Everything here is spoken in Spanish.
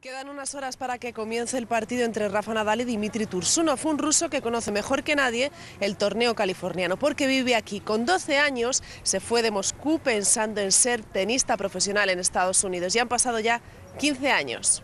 Quedan unas horas para que comience el partido entre Rafa Nadal y Dimitri Tursunov, un ruso que conoce mejor que nadie el torneo californiano, porque vive aquí. Con 12 años se fue de Moscú pensando en ser tenista profesional en Estados Unidos y han pasado ya 15 años.